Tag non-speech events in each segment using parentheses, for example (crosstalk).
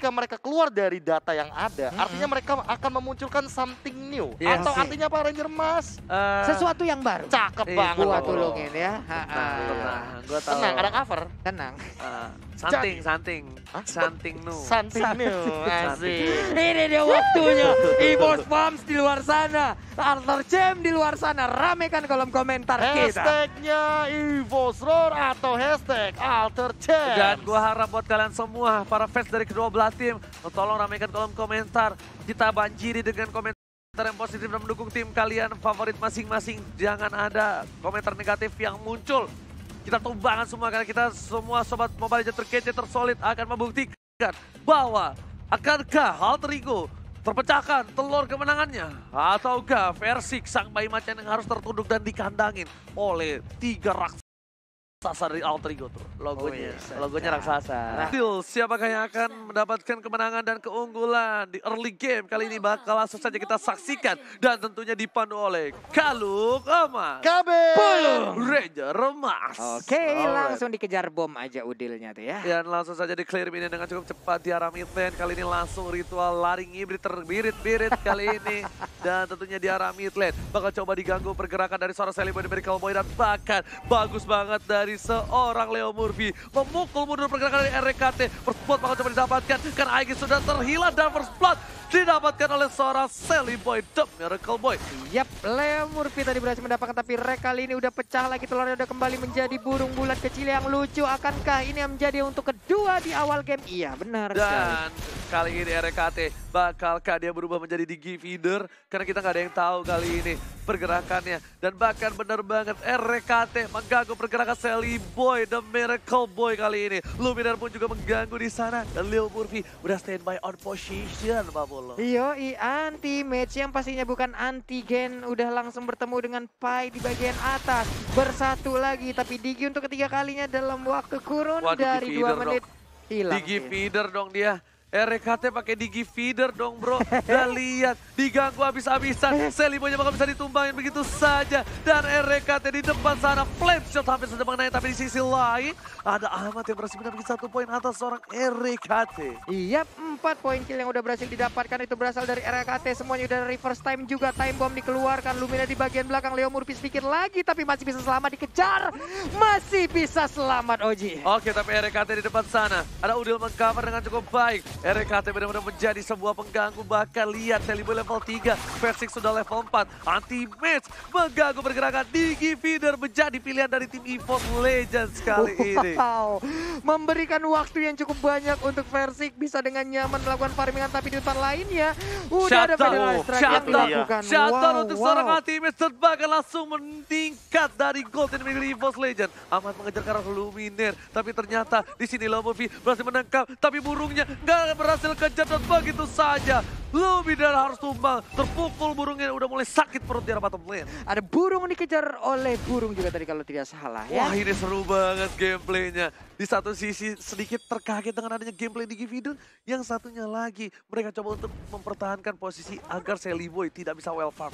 ketika mereka keluar dari data yang ada, hmm. artinya mereka akan memunculkan something new yes, iya atau sih. artinya apa Ranger Mas? Uh, sesuatu yang baru. Cakep eh, banget. Gua tulungin ya. Tenang, tenang. Gua Tenang, ada cover. Tenang. Uh, something, Jadi, something. Huh? Something new. Something new. Asik. (laughs) Ini dia waktunya. (laughs) Evos Pumps di luar sana. Arthur Jam di luar sana. Ramekan kolom komentar kita. Hashtagnya Evos Roar atau hashtag Arthur Jam. Dan gua harap buat kalian semua para fans dari kedua belah tim. Tolong ramaikan kolom komentar. Kita banjiri dengan komentar yang positif dan mendukung tim kalian favorit masing-masing. Jangan ada komentar negatif yang muncul. Kita tumbangan semua karena kita semua sobat Mobile Legends terkece tersolid akan membuktikan bahwa akankah hal terigu terpecahkan telur kemenangannya ataukah versi sang bayi macan yang harus tertunduk dan dikandangin oleh tiga raksasa. Raksasa di alter ego tuh logonya, oh, iya. logonya raksasa. Still, nah, siapakah yang akan mendapatkan kemenangan dan keunggulan di early game kali ini bakal langsung saja kita saksikan dan tentunya dipandu oleh Kaluk Emas, KB, Ranger Emas. Oke, okay, langsung dikejar bom aja udilnya tuh ya. Dan langsung saja di clear minion dengan cukup cepat di arah midlane. Kali ini langsung ritual laringi ngibrit terbirit-birit kali ini (laughs) dan tentunya di arah midlane. Bakal coba diganggu pergerakan dari seorang Sally Boy Miracle Boy dan bahkan bagus banget dari dari seorang Leo Murphy. Memukul mundur pergerakan dari RKT. First blood bakal coba didapatkan karena Aegis sudah terhilang dan first blood didapatkan oleh seorang Sally Boy, The Miracle Boy. Yap, Leo Murphy tadi berhasil mendapatkan tapi Rek kali ini udah pecah lagi telurnya udah kembali menjadi burung bulat kecil yang lucu. Akankah ini yang menjadi untuk kedua di awal game? Iya, benar Dan sekali. kali ini RKT bakalkah dia berubah menjadi di give feeder? Karena kita nggak ada yang tahu kali ini pergerakannya. Dan bahkan benar banget RKT mengganggu pergerakan Sally dari Boy, The Miracle Boy kali ini. Luminar pun juga mengganggu di sana. Dan Lil Murphy udah standby on position, Pak Polo. Iya, anti match yang pastinya bukan antigen. Udah langsung bertemu dengan Pai di bagian atas. Bersatu lagi, tapi Digi untuk ketiga kalinya dalam waktu kurun Waduh, dari dua menit. Dong. Hilang. Digi feeder dong dia. RKT pakai digi feeder dong bro. Dan (laughs) lihat diganggu habis-habisan. Selimonya bakal bisa ditumbangin begitu saja. Dan RKT di depan sana flame shot hampir saja mengenai tapi di sisi lain ada Ahmad yang berhasil mendapatkan satu poin atas seorang RKT. Iya, empat poin kill yang udah berhasil didapatkan itu berasal dari RKT. Semuanya udah reverse time juga. Time bomb dikeluarkan. Lumina di bagian belakang. Leo Murphy sedikit lagi tapi masih bisa selamat dikejar. Masih bisa selamat Oji. Oke, tapi RKT di depan sana. Ada Udil mengcover dengan cukup baik. RKT benar-benar menjadi sebuah pengganggu. Bahkan lihat Telibu level 3, Versik sudah level 4. Anti-match mengganggu pergerakan Digi Feeder menjadi pilihan dari tim EVOS Legends kali wow. ini. Memberikan waktu yang cukup banyak untuk Versik bisa dengan nyaman melakukan farmingan tapi di depan lainnya udah Shut ada Federal Strike yang dilakukan. Shutdown wow, untuk wow. seorang anti-match terbakar langsung meningkat dari Golden dimiliki EVOS Legends. Amat mengejar ke arah tapi ternyata di sini Lomovi berhasil menangkap tapi burungnya nggak yang berhasil kejar dan begitu saja. dari harus tumbang, terpukul burungnya udah mulai sakit perut di arah bottom lane. Ada burung dikejar oleh burung juga tadi kalau tidak salah ya. Wah ini seru banget gameplaynya. Di satu sisi sedikit terkaget dengan adanya gameplay di Gividun. Yang satunya lagi mereka coba untuk mempertahankan posisi agar Sally Boy tidak bisa well farm.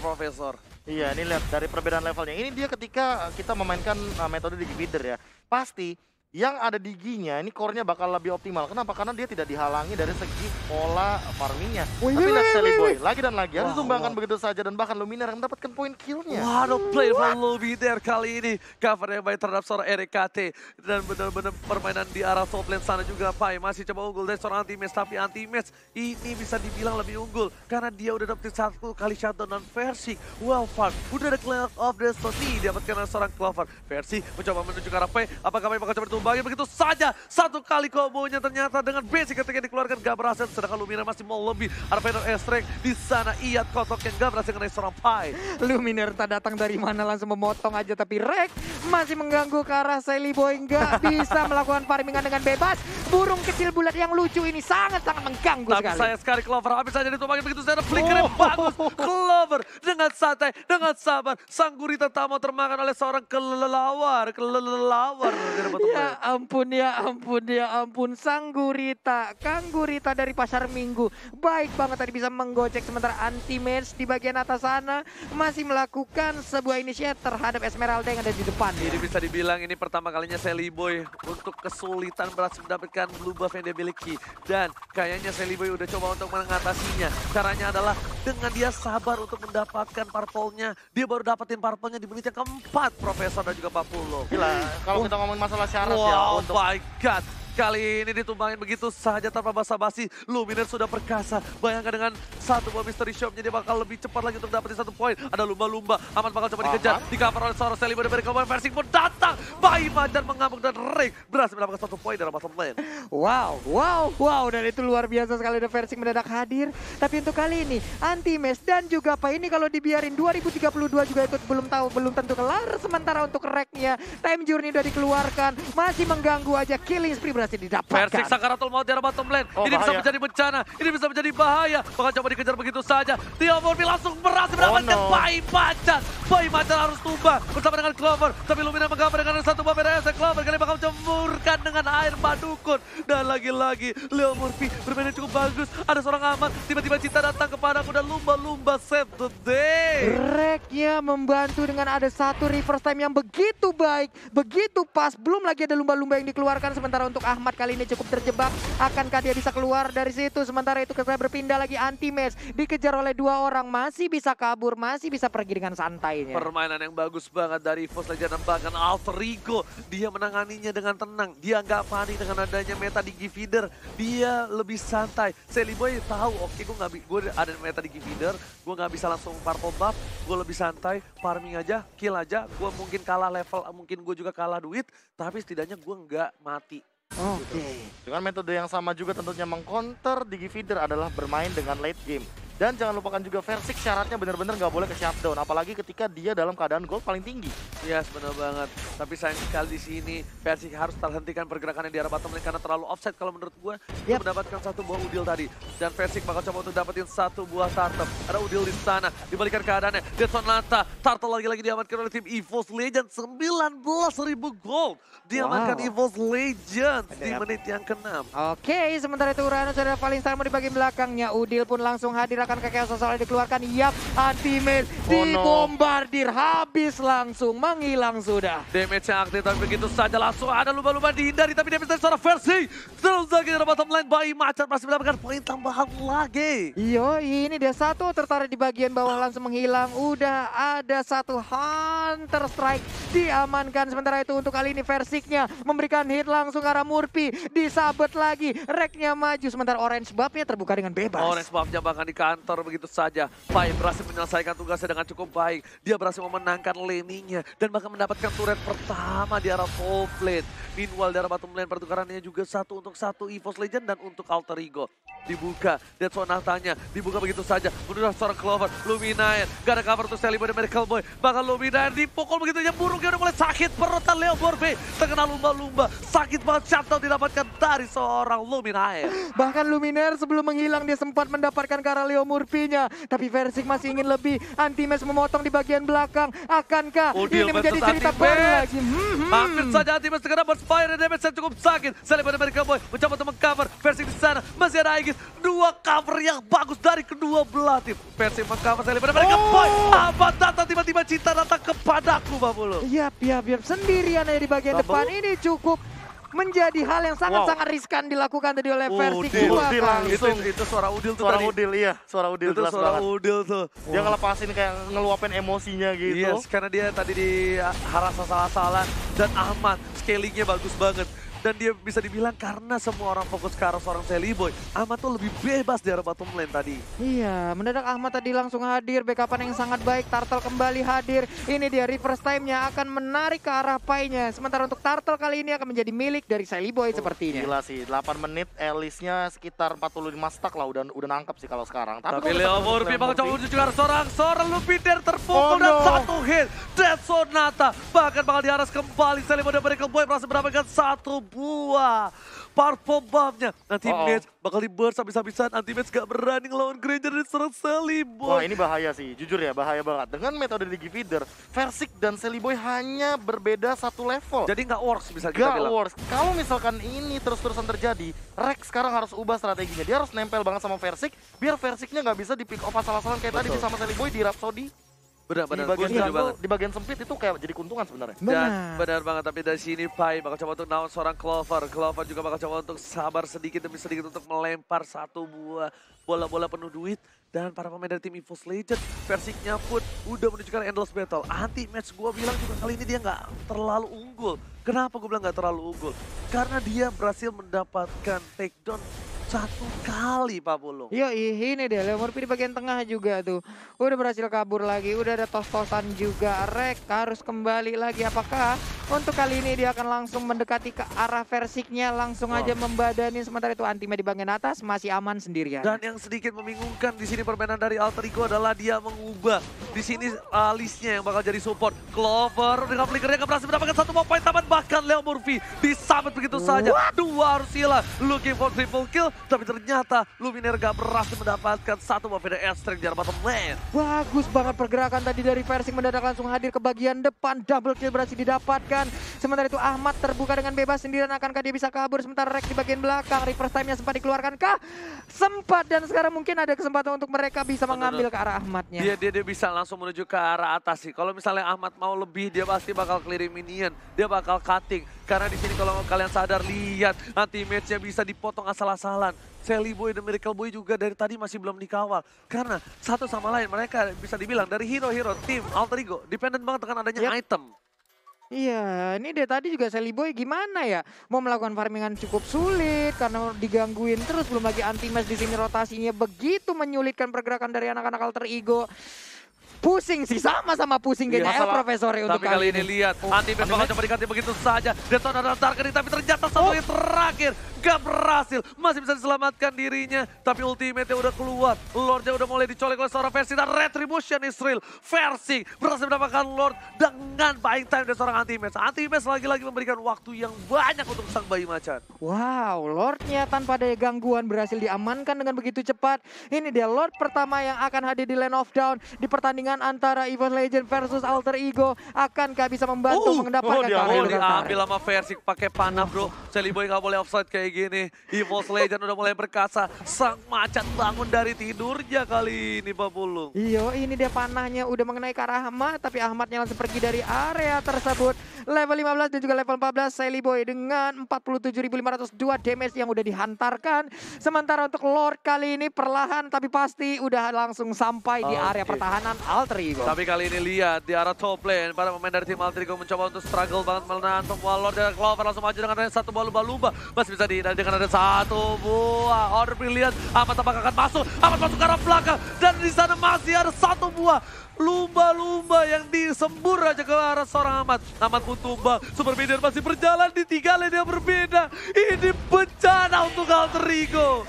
Profesor. Iya ini lihat dari perbedaan levelnya. Ini dia ketika kita memainkan eh, metode di Givider ya. Pasti yang ada di giginya ini core-nya bakal lebih optimal. Kenapa? Karena dia tidak dihalangi dari segi pola farmingnya. Wih, Tapi lihat Sally Boy lagi dan lagi harus sumbangkan begitu saja dan bahkan Luminer yang mendapatkan poin kill-nya. Wah, no play from Luminer kali ini. Cover Covernya baik terhadap seorang RKT dan benar-benar permainan di arah top lane sana juga Pai masih coba unggul dari seorang anti-match tapi anti-match ini bisa dibilang lebih unggul karena dia udah dapetin satu kali shutdown dan versi well farm. Udah ada clear of the destiny dapatkan seorang Clover. Versi mencoba menuju ke arah Pai. Apakah Pai bakal coba itu bagi begitu saja. Satu kali kombonya ternyata dengan basic ketika di dikeluarkan gak berhasil. Sedangkan Luminer masih mau lebih. Ada Venom Estreng di sana. Iat kotok yang gak berhasil kena seorang Pai. Luminer tak datang dari mana langsung memotong aja. Tapi Rek masih mengganggu ke arah Sally Boy. Gak (laughs) bisa melakukan farmingan dengan bebas. Burung kecil bulat yang lucu ini sangat-sangat mengganggu tapi sekali. Tapi saya sekali Clover habis saja ditumpangin begitu. Saya ada yang oh. bagus. Clover dengan santai, dengan sabar. Sang gurita tak mau termakan oleh seorang kelelawar. Kelelawar. ya ampun, ya ampun, ya ampun. Sang gurita. Kang Gurita dari pasar minggu. Baik banget tadi bisa menggocek sementara anti match di bagian atas sana masih melakukan sebuah inisiatif terhadap Esmeralda yang ada di depan. Jadi bisa dibilang ini pertama kalinya Sally Boy untuk kesulitan berhasil mendapatkan blue buff yang dia miliki. Dan kayaknya Sally Boy udah coba untuk mengatasinya. Caranya adalah dengan dia sabar untuk mendapatkan purple Dia baru dapetin purple-nya di menit yang keempat Profesor dan juga Papulo. Gila, kalau kita ngomongin masalah syarat ya, wow, ya. Untuk... my God kali ini ditumbangin begitu saja tanpa basa-basi. Luminer sudah perkasa. Bayangkan dengan satu buah Mystery Shopnya dia bakal lebih cepat lagi untuk dapetin satu poin. Ada lumba-lumba. Aman bakal coba dikejar. Dikaper oleh Soros Seliman dari Kawan Versing pun datang. Bayi Fajar mengamuk dan Rick berhasil mendapatkan satu poin dalam bottom lane. Wow, wow, wow. Dan itu luar biasa sekali The Versing mendadak hadir. Tapi untuk kali ini Anti Mes dan juga apa ini kalau dibiarin 2032 juga ikut belum tahu belum tentu kelar. Sementara untuk reknya time journey udah dikeluarkan masih mengganggu aja killing spree berhasil masih didapatkan. Persik Sakaratul Maut di bottom lane. Oh, ini bahaya. bisa menjadi bencana. Ini bisa menjadi bahaya. Bahkan coba dikejar begitu saja. Tio Murphy langsung berhasil mendapatkan oh, no. Bayi Macan. Bayi Macan harus tumbang bersama dengan Clover. Tapi Lumina menggambar dengan satu buah esek. Clover kali bakal cemburkan dengan air madukun. Dan lagi-lagi Leo Murphy bermainnya cukup bagus. Ada seorang aman. Tiba-tiba cinta datang kepada aku dan lumba-lumba save the day. Reknya membantu dengan ada satu reverse time yang begitu baik. Begitu pas. Belum lagi ada lumba-lumba yang dikeluarkan sementara untuk Ahmad kali ini cukup terjebak. Akankah dia bisa keluar dari situ? Sementara itu kita berpindah lagi anti mes Dikejar oleh dua orang. Masih bisa kabur. Masih bisa pergi dengan santai. Permainan yang bagus banget dari Fos Legend. Bahkan Alter Ego. Dia menanganinya dengan tenang. Dia nggak panik dengan adanya meta di Givider. Dia lebih santai. Sally Boy tahu. Oke okay, gue nggak gue ada meta di Givider. Gue nggak bisa langsung par buff. Gue lebih santai. Farming aja. Kill aja. Gue mungkin kalah level. Mungkin gue juga kalah duit. Tapi setidaknya gue nggak mati. Oke. Okay. Dengan metode yang sama juga tentunya mengcounter Digi Feeder adalah bermain dengan late game. Dan jangan lupakan juga Versik syaratnya benar-benar nggak boleh ke shutdown, apalagi ketika dia dalam keadaan gold paling tinggi. Iya, yes, benar banget. Tapi sayang sekali di sini Versik harus terhentikan pergerakan yang di arah bottom lane karena terlalu offset kalau menurut gue. Dia mendapatkan satu buah udil tadi dan Versik bakal coba untuk dapetin satu buah turtle. Ada udil di sana, dibalikan keadaannya. Deadson Lata, turtle lagi-lagi diamankan oleh tim EVOS Legend ribu gold. Diamankan wow. EVOS Legends di menit yang keenam 6 Oke, sementara itu Uranus paling sama di bagian belakangnya. Udil pun langsung hadir kakek kekeo soalnya dikeluarkan. Yap, anti-mail dibombardir. Habis langsung, menghilang sudah. damage yang aktif tapi begitu saja langsung ada lumba-lumba dihindari. Tapi damage dari seorang versi. Terus lagi dari bottom line, Bayi Macan masih mendapatkan poin tambahan lagi. Iya, ini dia satu tertarik di bagian bawah langsung menghilang. Udah ada satu Hunter Strike diamankan. Sementara itu untuk kali ini versiknya memberikan hit langsung arah murpi Disabet lagi, reknya maju. Sementara Orange buffnya terbuka dengan bebas. Orange Buff-nya bahkan di kan Hunter begitu saja. pai berhasil menyelesaikan tugasnya dengan cukup baik. Dia berhasil memenangkan leninya dan bahkan mendapatkan turret pertama di arah top lane. Meanwhile di arah bottom lane pertukarannya juga satu untuk satu EVOS Legend dan untuk Alter Ego. Dibuka, Dead Sonatanya dibuka begitu saja. menurut seorang Clover, Luminaire. Gak ada cover untuk Sally dari Miracle Boy. Bahkan Luminaire dipukul begitu saja. Burungnya udah mulai sakit. Perotan Leo Borbe terkena lumba-lumba. Sakit banget shutdown didapatkan dari seorang Luminaire. Bahkan Luminaire sebelum menghilang dia sempat mendapatkan karena Leo Mario Murphy-nya. Tapi Versik masih ingin lebih. Antimes memotong di bagian belakang. Akankah oh, ini menjadi cerita baru lagi? Hmm, hmm. Hampir saja Antimes segera dan damage yang cukup sakit. Selebar dari Cowboy mencoba untuk mengcover. Versik di sana masih ada Aegis. Dua cover yang bagus dari kedua belah tim. Versik mengcover selebar dari oh! Cowboy. Oh. Apa datang tiba-tiba cinta datang kepadaku Bapulo. Iya, yap, yap. Sendirian aja di bagian Bapak. depan ini cukup menjadi hal yang sangat-sangat riskan dilakukan tadi oleh versi udil, kedua langsung. Itu, itu suara udil tuh suara tadi. udil iya, suara udil itu suara banget. udil tuh. Wow. Dia ngelepasin kayak ngeluapin emosinya gitu. Yes, iya, karena dia tadi di harasa salah-salah dan Ahmad scalingnya bagus banget. Dan dia bisa dibilang karena semua orang fokus ke arah seorang Sally Boy, Ahmad tuh lebih bebas di arah bottom lane tadi. Iya, mendadak Ahmad tadi langsung hadir, backupan yang sangat baik, Turtle kembali hadir. Ini dia reverse time-nya akan menarik ke arah Pai-nya. Sementara untuk Turtle kali ini akan menjadi milik dari Sally Boy oh, sepertinya. Gila sih, 8 menit Elisnya sekitar 45 stack lah udah udah nangkep sih kalau sekarang. Tapi, Tapi Leo Murphy Bang coba juga seorang seorang Lupiter terpukul oh, no. dan Nata Bahkan bakal diaras kembali. Selimo udah Miracle Boy berhasil mendapatkan satu buah parfum buffnya. Nanti oh. match bakal burst habis-habisan. Anti match gak berani ngelawan Granger dan serang boy. Wah ini bahaya sih. Jujur ya bahaya banget. Dengan metode Digi Feeder, Versik dan Seliboy hanya berbeda satu level. Jadi gak works bisa kita gak bilang. works. Kalau misalkan ini terus-terusan terjadi, Rex sekarang harus ubah strateginya. Dia harus nempel banget sama Versik biar Versiknya gak bisa di pick off asal-asalan kayak Betul. tadi sama Seliboy di Rhapsody. Benar, benar. Di bagian, jago, banget. di bagian sempit itu kayak jadi keuntungan sebenarnya. Benar. Dan benar banget, tapi dari sini Pai bakal coba untuk naon seorang Clover. Clover juga bakal coba untuk sabar sedikit demi sedikit untuk melempar satu buah bola-bola penuh duit. Dan para pemain dari tim EVOS Legend, versinya pun udah menunjukkan endless battle. Anti match gue bilang juga kali ini dia nggak terlalu unggul. Kenapa gue bilang nggak terlalu unggul? Karena dia berhasil mendapatkan takedown satu kali Pak Pulung. Yo ini deh Leomorpi di bagian tengah juga tuh. Udah berhasil kabur lagi, udah ada tos-tosan juga. Rek harus kembali lagi. Apakah untuk kali ini dia akan langsung mendekati ke arah versiknya. Langsung oh. aja membadani. Sementara itu Antima di bagian atas masih aman sendirian. Dan yang sedikit membingungkan di sini permainan dari Alter Ego adalah dia mengubah. Di sini Alisnya uh, yang bakal jadi support. Clover dengan flickernya gak berhasil mendapatkan satu poin Tambah Bahkan Leo Murphy disabet begitu saja. What? Dua harus hilang. Looking for triple kill. Tapi ternyata Luminer gak berhasil mendapatkan satu Mavida Airstrike di arah bottom lane. Bagus banget pergerakan tadi dari versing mendadak langsung hadir ke bagian depan. Double kill berhasil didapatkan. Sementara itu Ahmad terbuka dengan bebas sendirian. Akankah dia bisa kabur? Sementara Rex di bagian belakang. Reverse time-nya sempat dikeluarkan kah? Sempat. Dan sekarang mungkin ada kesempatan untuk mereka bisa mengambil ke arah Ahmadnya. Dia, dia, dia bisa langsung menuju ke arah atas sih. Kalau misalnya Ahmad mau lebih, dia pasti bakal clearing minion. Dia bakal cutting. Karena di sini kalau kalian sadar, lihat anti-matchnya bisa dipotong asal-asalan. Sally Boy dan Miracle Boy juga dari tadi masih belum dikawal. Karena satu sama lain mereka bisa dibilang dari hero-hero tim alter ego Dependent banget dengan adanya yep. item. Iya, ini dari tadi juga Sally Boy gimana ya? Mau melakukan farmingan cukup sulit karena digangguin terus belum lagi anti-match di sini rotasinya begitu menyulitkan pergerakan dari anak-anak alter ego pusing sih sama sama pusing iya, kayaknya ya, profesor untuk tapi kali ini lihat oh, Antipas bakal coba diganti begitu saja Deton ada target tapi ternyata satu oh. terakhir gak berhasil masih bisa diselamatkan dirinya tapi ultimate udah keluar Lordnya udah mulai dicolek oleh seorang versi dan retribution Israel versi berhasil mendapatkan Lord dengan buying time dari seorang anti mes. Anti mes lagi-lagi memberikan waktu yang banyak untuk sang bayi macan wow Lordnya tanpa ada gangguan berhasil diamankan dengan begitu cepat ini dia Lord pertama yang akan hadir di Land of Down di pertandingan pertandingan antara Evil Legend versus Alter Ego akankah bisa membantu uh, mendapatkan oh, dia oh, diambil sama versi pakai panah bro. Celiboy nggak boleh offside kayak gini. Evil Legend udah mulai berkasa. Sang macan bangun dari tidurnya kali ini Pak Bulung. Iya, ini dia panahnya udah mengenai ke arah Ahmad tapi Ahmad langsung pergi dari area tersebut. Level 15 dan juga level 14 Celiboy dengan 47.502 damage yang udah dihantarkan. Sementara untuk Lord kali ini perlahan tapi pasti udah langsung sampai okay. di area pertahanan Maltri. Tapi kali ini lihat di arah top lane, para pemain dari tim Maltri mencoba untuk struggle banget menantum Walor dan Clover langsung maju dengan ada satu bola lumba. Masih bisa dengan ada satu buah. Order brilliant, amat tampak akan masuk, amat masuk ke arah belakang. Dan di sana masih ada satu buah lumba-lumba yang disembur aja ke arah seorang amat Ahmad pun tumbang. Super masih berjalan di tiga lane yang berbeda. Ini bencana untuk Alter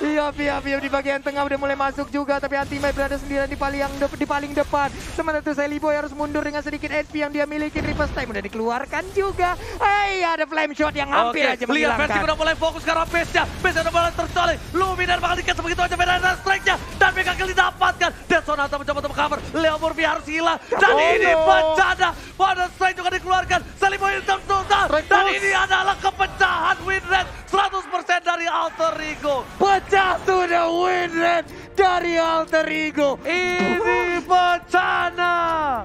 Iya, iya, iya. Di bagian tengah udah mulai masuk juga. Tapi Antimai berada sendirian di paling, de di paling depan. Sementara itu Boy harus mundur dengan sedikit HP yang dia miliki. Reverse time udah dikeluarkan juga. Hei, eh, ada flame shot yang hampir okay. aja menghilangkan. Lihat Fancy udah mulai fokus ke arah base-nya. Base udah mulai tercolek. Luminar bakal dikasih begitu aja Venom strike-nya. Dan Mega Kill didapatkan. Dan Hunter mencoba untuk cover. Leo Murphy harus hilang. Dan oh ini no. bencana. Venom strike juga dikeluarkan. yang tertunda. Dan ini adalah kepecahan win rate 100% dari Alter Ego. Pecah sudah win rate dari alter ego ini bencana